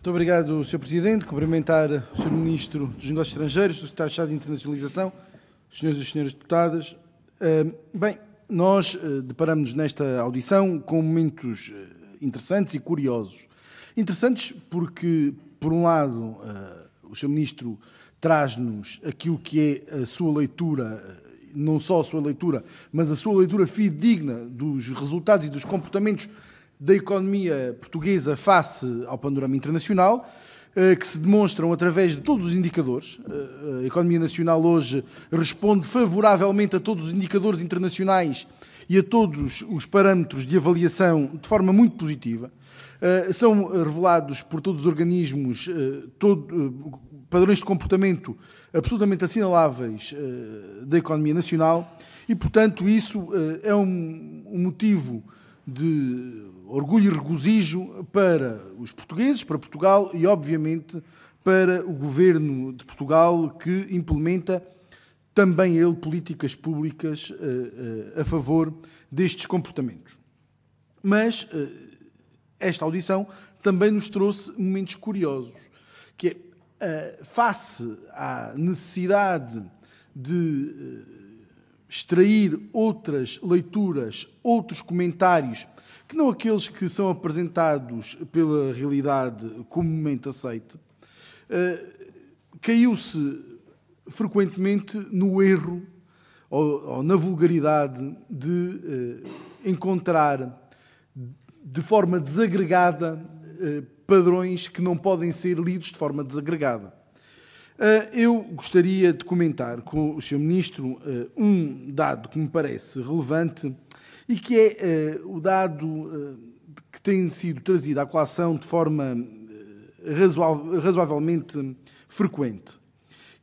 Muito obrigado, Sr. Presidente. Cumprimentar o Sr. Ministro dos Negócios Estrangeiros, o Secretário de Estado de Internacionalização, os senhores e senhoras deputadas. Bem, nós eh, deparamos nos nesta audição com momentos eh, interessantes e curiosos. Interessantes porque, por um lado, eh, o Sr. Ministro traz-nos aquilo que é a sua leitura, não só a sua leitura, mas a sua leitura fidedigna dos resultados e dos comportamentos da economia portuguesa face ao panorama internacional, eh, que se demonstram através de todos os indicadores. Eh, eh, a economia nacional hoje responde favoravelmente a todos os indicadores internacionais e a todos os parâmetros de avaliação de forma muito positiva. São revelados por todos os organismos padrões de comportamento absolutamente assinaláveis da economia nacional e, portanto, isso é um motivo de orgulho e regozijo para os portugueses, para Portugal e, obviamente, para o governo de Portugal que implementa também ele políticas públicas eh, eh, a favor destes comportamentos. Mas eh, esta audição também nos trouxe momentos curiosos, que é face à necessidade de extrair outras leituras, outros comentários, que não aqueles que são apresentados pela realidade comumente aceite, eh, caiu-se frequentemente no erro ou, ou na vulgaridade de eh, encontrar de forma desagregada eh, padrões que não podem ser lidos de forma desagregada. Ah, eu gostaria de comentar com o Sr. Ministro ah, um dado que me parece relevante e que é ah, o dado que tem sido trazido à colação de forma razoavelmente frequente,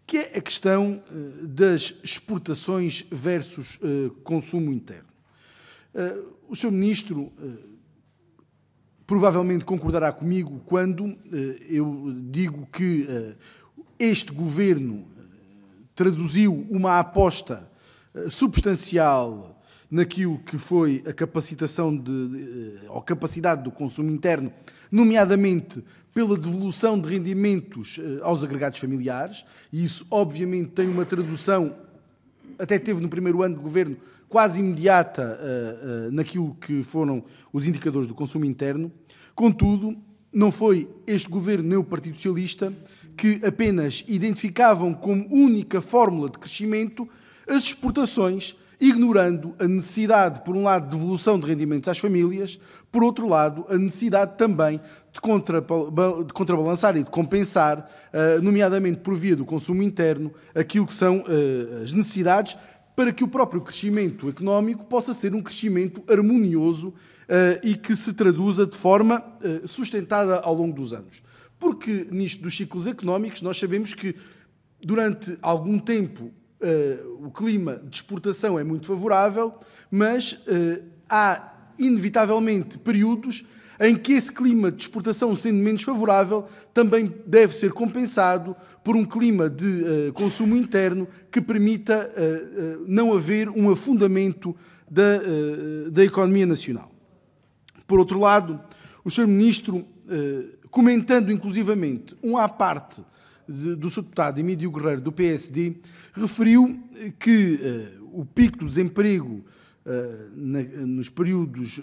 que é a questão das exportações versus consumo interno. O Sr. Ministro provavelmente concordará comigo quando eu digo que este governo eh, traduziu uma aposta eh, substancial naquilo que foi a capacitação de, eh, ou capacidade do consumo interno, nomeadamente pela devolução de rendimentos aos agregados familiares, e isso obviamente tem uma tradução, até teve no primeiro ano de governo, quase imediata naquilo que foram os indicadores do consumo interno. Contudo, não foi este governo nem o Partido Socialista que apenas identificavam como única fórmula de crescimento as exportações, ignorando a necessidade, por um lado, de devolução de rendimentos às famílias, por outro lado, a necessidade também de, contrabalançar e de compensar, eh, nomeadamente por via do consumo interno, aquilo que são eh, as necessidades para que o próprio crescimento económico possa ser um crescimento harmonioso eh, e que se traduza de forma sustentada ao longo dos anos. Porque nisto dos ciclos económicos, nós sabemos que durante algum tempo uh, o clima de exportação é muito favorável, mas uh, há inevitavelmente períodos em que esse clima de exportação, sendo menos favorável, também deve ser compensado por um clima de uh, consumo interno que permita uh, uh, não haver um afundamento da, da economia nacional. Por outro lado, o Sr. Ministro eh, comentando inclusivamente um à parte do seu deputado Emílio Guerreiro, do PSD, referiu eh, que eh, o pico do desemprego nos períodos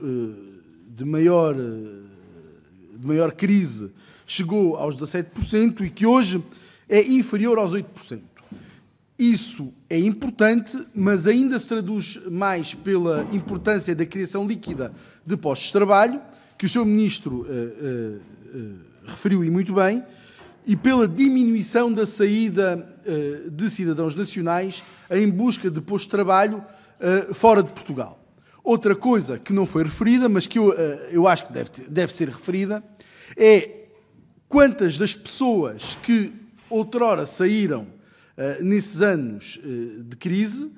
de maior, de maior crise chegou aos 17% e que hoje é inferior aos 8%. Isso é importante, mas ainda se traduz mais pela importância da criação líquida de postos de trabalho, que o Sr. Ministro uh, uh, referiu e muito bem, e pela diminuição da saída de cidadãos nacionais em busca de posto de trabalho fora de Portugal. Outra coisa que não foi referida, mas que eu, eu acho que deve, deve ser referida, é quantas das pessoas que outrora saíram nesses anos de crise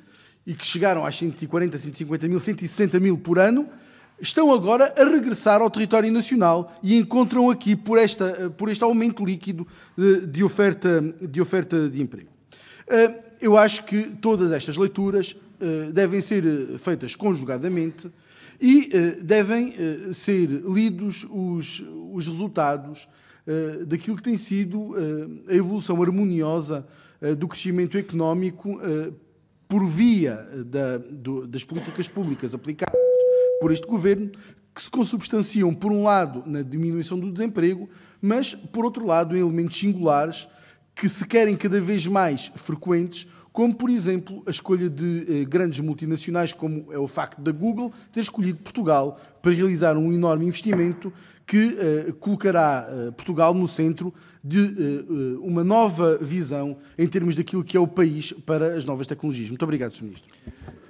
e que chegaram às 140, 150 mil, 160 mil por ano, estão agora a regressar ao território nacional e encontram aqui por, esta, por este aumento líquido eh, de oferta de, oferta de emprego. Eh, eu acho que todas estas leituras eh, devem ser feitas conjugadamente e devem ser lidos os, os resultados daquilo que tem sido a evolução harmoniosa do crescimento económico por via da, das políticas públicas aplicadas por este governo, que se consubstanciam, por um lado, na diminuição do desemprego, mas, por outro lado, em elementos singulares que se querem cada vez mais frequentes, como, por exemplo, a escolha de eh, grandes multinacionais, como é o facto da Google ter escolhido Portugal para realizar um enorme investimento que eh, colocará eh, Portugal no centro de uma nova visão em termos daquilo que é o país para as novas tecnologias. Muito obrigado, Sr. Ministro.